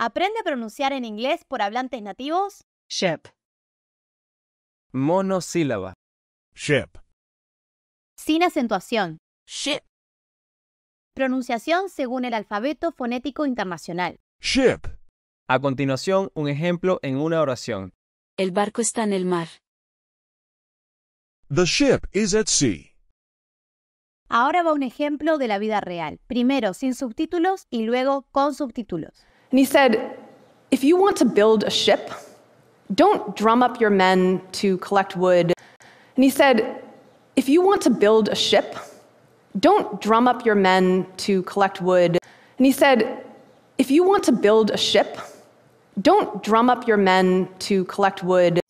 Aprende a pronunciar en inglés por hablantes nativos. Ship. Monosílaba. Ship. Sin acentuación. Ship. Pronunciación según el alfabeto fonético internacional. Ship. A continuación, un ejemplo en una oración. El barco está en el mar. The ship is at sea. Ahora va un ejemplo de la vida real, primero sin subtítulos y luego con subtítulos. And he said, If you want to build a ship, don't drum up your men to collect wood. And he said, If you want to build a ship, don't drum up your men to collect wood. And he said, If you want to build a ship, don't drum up your men to collect wood.